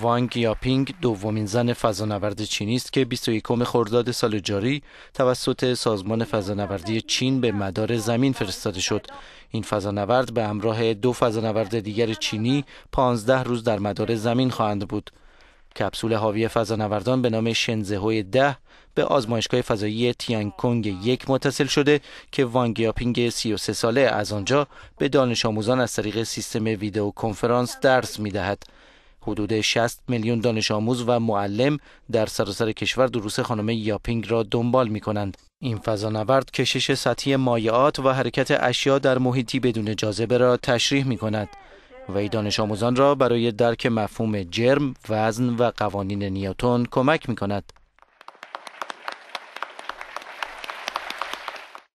وانگ یاپینگ دومین زن فضانورد چینی است که 21 خرداد سال جاری توسط سازمان فضانوردی چین به مدار زمین فرستاده شد. این فضانورد به همراه دو فضانورد دیگر چینی 15 روز در مدار زمین خواهند بود. کپسول حاوی فضانوردان به نام شنزهوی ده به آزمایشگاه فضایی کنگ یک متصل شده که وانگ یاپینگ 33 ساله از آنجا به دانش آموزان از طریق سیستم ویدئو کنفرانس درس می دهد. حدود 60 میلیون دانش آموز و معلم در سراسر کشور دروس خانم یاپینگ را دنبال می کنند. این فضانورد کشش سطحی مایعات و حرکت اشیا در محیطی بدون جاذبه را تشریح می کند و این دانش آموزان را برای درک مفهوم جرم، وزن و قوانین نیوتون کمک می کند.